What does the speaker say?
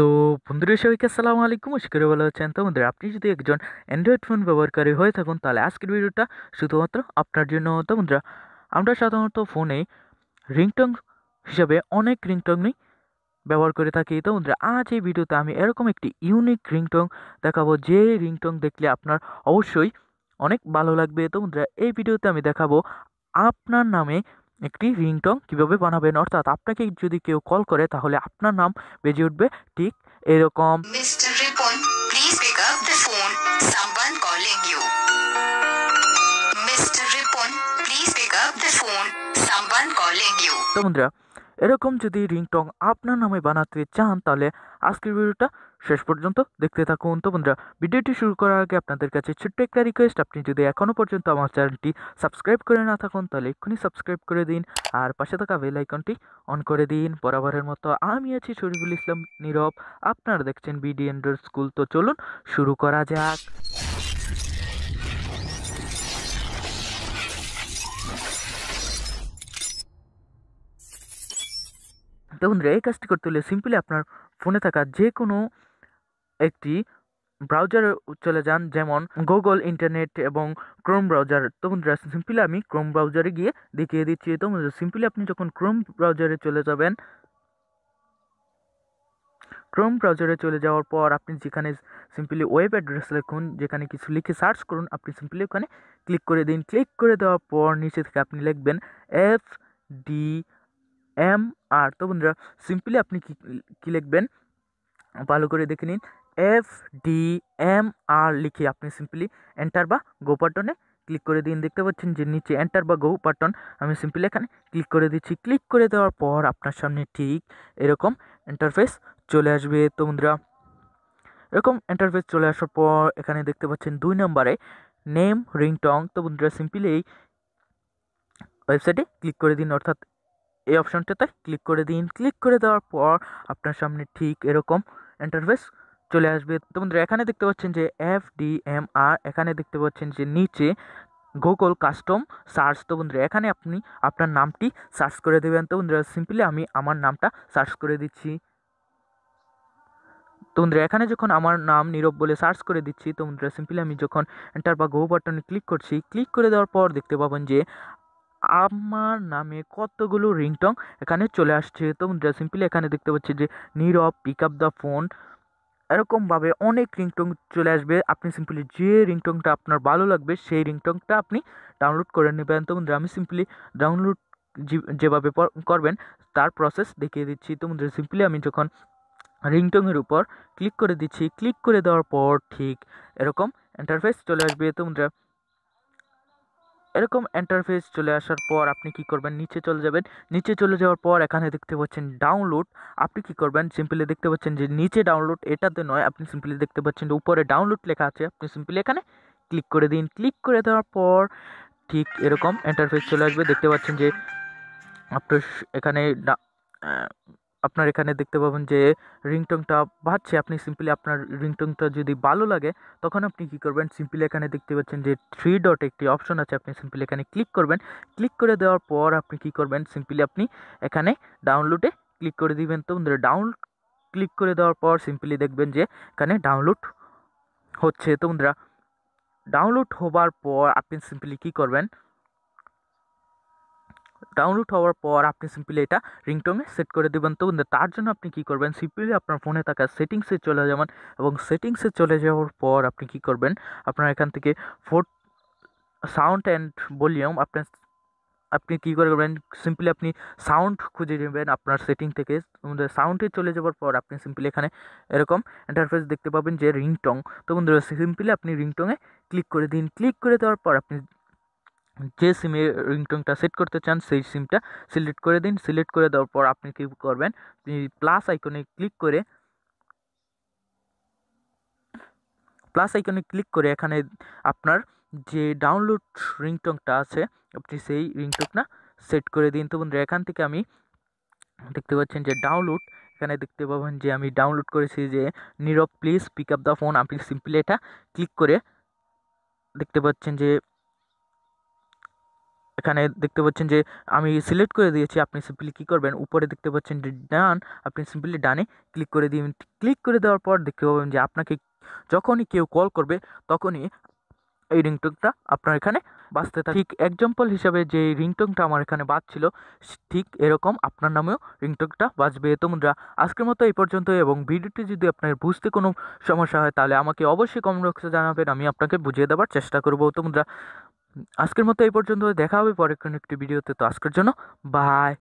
তো বন্ধুরা সবাইকে আসসালামু আলাইকুম শিখরে ভালো আছেন তো বন্ধুরা আপনি যদি একজন অ্যান্ড্রয়েড ফোন ব্যবহারকারী হয়ে থাকুন তাহলে আজকের ভিডিওটা শুধুমাত্র আপনার জন্য তো বন্ধুরা আমরা সাধারণত ফোনে রিংটং হিসাবে অনেক রিংটংই ব্যবহার করে থাকি তো বন্ধুরা আজ এই ভিডিওতে আমি এরকম একটি ইউনিক রিংটং দেখাবো যে রিংটং দেখলে আপনার অবশ্যই অনেক ভালো লাগবে তো বন্ধুরা এই ভিডিওতে আমি দেখাবো আপনার নামে একটি রিংটং কীভাবে বানাবেন অর্থাৎ আপনাকে যদি কেউ কল করে তাহলে আপনার নাম বেজে উঠবে ঠিক এরকম তো বন্ধুরা এরকম যদি রিংটং আপনার নামে বানাতে চান তাহলে আজকের ভিডিওটা শেষ পর্যন্ত দেখতে থাকুন তো বন্ধুরা ভিডিওটি শুরু করার আগে আপনাদের কাছে ছোট্ট একটা রিকোয়েস্ট আপনি যদি এখনও পর্যন্ত আমার চ্যানেলটি সাবস্ক্রাইব করে না থাকুন তাহলে এক্ষুনি সাবস্ক্রাইব করে দিন আর পাশে থাকা বেল আইকনটি অন করে দিন বরাবরের মতো আমি আছি শরীফুল ইসলাম নীরব আপনারা দেখছেন বিডি এন্ডার স্কুল তো চলুন শুরু করা যাক তো বন্ধুরা এই কাজটি করতে হলে সিম্পলি আপনার ফোনে থাকা যে কোনো একটি ব্রাউজারে চলে যান যেমন গুগল ইন্টারনেট এবং ক্রোম ব্রাউজার তখন বন্ধুরা সিম্পলি আমি ক্রোম ব্রাউজারে গিয়ে দেখিয়ে দিচ্ছি তখন সিম্পলি আপনি যখন ক্রোম ব্রাউজারে চলে যাবেন ক্রোম ব্রাউজারে চলে যাওয়ার পর আপনি যেখানে সিম্পলি ওয়েব অ্যাড্রেস লিখুন যেখানে কিছু লিখে সার্চ করুন আপনি সিম্পলি ওখানে ক্লিক করে দিন ক্লিক করে দেওয়ার পর নিচে থেকে আপনি লিখবেন এফ ডি এম আর তো বন্ধুরা সিম্পলি আপনি কি লিখবেন ভালো করে দেখে নিন এফ ডি এম আর লিখে আপনি সিম্পলি এন্টার বা গো বাটনে ক্লিক করে দিন দেখতে পাচ্ছেন যে নিচে এন্টার বা গো বাটন আমি সিম্পলি এখানে ক্লিক করে দিচ্ছি ক্লিক করে দেওয়ার পর আপনার সামনে ঠিক এরকম এন্টারফেস চলে আসবে তো বন্ধুরা এরকম এন্টারফেস চলে আসার পর এখানে দেখতে পাচ্ছেন দুই নম্বরে নেম রিংটং তো বন্ধুরা সিম্পলি এই ওয়েবসাইটে ক্লিক করে দিন অর্থাৎ এই অপশনটাতে ক্লিক করে দিন ক্লিক করে দেওয়ার পর আপনার সামনে ঠিক এরকম এন্টারফেস চলে আসবে তো বন্ধুরা এখানে দেখতে পাচ্ছেন যে এফ ডি এম আর এখানে দেখতে পাচ্ছেন যে নিচে গুগল কাস্টম সার্চ তো বন্ধুরা এখানে আপনি আপনার নামটি সার্চ করে দেবেন তো বন্ধুরা সিম্পলি আমি আমার নামটা সার্চ করে দিচ্ছি তো বন্ধুরা এখানে যখন আমার নাম নীরব বলে সার্চ করে দিচ্ছি তো বন্ধুরা সিম্পলি আমি যখন এন্টার বা গো বাটনে ক্লিক করছি ক্লিক করে দেওয়ার পর দেখতে পাবেন যে আমার নামে কতগুলো রিংটং এখানে চলে আসছে তো বন্ধুরা সিম্পলি এখানে দেখতে পাচ্ছি যে Nirob pick up the phone এরকমভাবে অনেক রিংটোন চলে আসবে আপনি সিম্পলি যে রিংটোনটা আপনার ভালো লাগবে সেই রিংটোনটা আপনি ডাউনলোড করে নেবেন তো বন্ধুরা আমি সিম্পলি ডাউনলোড যেভাবে করবেন তার প্রসেস দেখিয়ে দিচ্ছি তো বন্ধুরা সিম্পলি আমি যখন রিংটংয়ের উপর ক্লিক করে দিচ্ছি ক্লিক করে দেওয়ার পর ঠিক এরকম ইন্টারফেস চলে আসবে তো বন্ধুরা এরকম এন্টারফেস চলে আসার পর আপনি কি করবেন নিচে চলে যাবেন নিচে চলে যাওয়ার পর এখানে দেখতে পাচ্ছেন ডাউনলোড আপনি কি করবেন সিম্পলি দেখতে পাচ্ছেন যে নিচে ডাউনলোড এটাতে নয় আপনি সিম্পলি দেখতে পাচ্ছেন যে উপরে ডাউনলোড লেখা আছে আপনি সিম্পলি এখানে ক্লিক করে দিন ক্লিক করে দেওয়ার পর ঠিক এরকম এন্টারফেস চলে আসবে দেখতে পাচ্ছেন যে আপনার এখানে আপনার এখানে দেখতে পাবেন যে রিংটংটা বাজছে আপনি সিম্পলি আপনার রিংটংটা যদি ভালো লাগে তখন আপনি কী করবেন সিম্পলি এখানে দেখতে পাচ্ছেন যে থ্রি ডট একটি অপশন আছে আপনি সিম্পলি এখানে ক্লিক করবেন ক্লিক করে দেওয়ার পর আপনি কী করবেন সিম্পলি আপনি এখানে ডাউনলোডে ক্লিক করে দিবেন তো বন্ধুরা ডাউনলোড ক্লিক করে দেওয়ার পর সিম্পলি দেখবেন যে এখানে ডাউনলোড হচ্ছে তো বন্ধুরা ডাউনলোড হবার পর আপনি সিম্পলি কী করবেন ডাউনলোড হওয়ার পর আপনি সিম্পলি এটা রিংটোনে সেট করে দেবেন তো তার জন্য আপনি কি করবেন সিম্পলি আপনার ফোনে থাকা সেটিংসে চলে যাবেন এবং সেটিংসে চলে যাওয়ার পর আপনি কি করবেন আপনার এখান থেকে ফোর সাউন্ড অ্যান্ড ভলিউম আপনার আপনি কী করবেন সিম্পলি আপনি সাউন্ড খুঁজে নেবেন আপনার সেটিং থেকে সাউন্ডে চলে যাওয়ার পর আপনি সিম্পলি এখানে এরকম ইন্টারফেস দেখতে পাবেন যে রিংটং তো বন্ধুরা সিম্পলি আপনি রিংটংয়ে ক্লিক করে দিন ক্লিক করে দেওয়ার পর আপনি যে সিমের রিংটোনটা সেট করতে চান সেই সিমটা সিলেক্ট করে দিন সিলেক্ট করে দেওয়ার পর আপনি কী করবেন প্লাস আইকনে ক্লিক করে প্লাস আইকনে ক্লিক করে এখানে আপনার যে ডাউনলোড রিংটোনটা আছে আপনি সেই রিংটোনটা সেট করে দিন তো বন্ধুরা এখান থেকে আমি দেখতে পাচ্ছেন যে ডাউনলোড এখানে দেখতে পাবেন যে আমি ডাউনলোড করেছি যে Nirob please pick up the phone আপনি সিম্পলি এটা ক্লিক করে দেখতে পাচ্ছেন যে এখানে দেখতে পাচ্ছেন যে আমি সিলেক্ট করে দিয়েছি আপনি সিম্পলি কী করবেন উপরে দেখতে পাচ্ছেন যে ডান আপনি সিম্পলি ডানে ক্লিক করে দিয়ে ক্লিক করে দেওয়ার পর দেখতে পাবেন যে আপনাকে যখনই কেউ কল করবে তখনই এই রিংটোনটা আপনার এখানে বাঁচতে থাকে ঠিক এক্সাম্পল হিসাবে যে রিংটোনটা আমার এখানে বাঁচছিলো ঠিক এরকম আপনার নামেও রিংটোনটা বাঁচবে তো বন্ধুরা আজকের মতো এই পর্যন্ত এবং ভিডিওটি যদি আপনার বুঝতে কোনো সমস্যা হয় তাহলে আমাকে অবশ্যই কমেন্ট বক্সে জানাবেন আমি আপনাকে বুঝিয়ে দেওয়ার চেষ্টা করবো তো আজকের মতো এই পর্যন্ত দেখা হবে পরে কোনো একটি ভিডিওতে তো আজকের জন্য বাই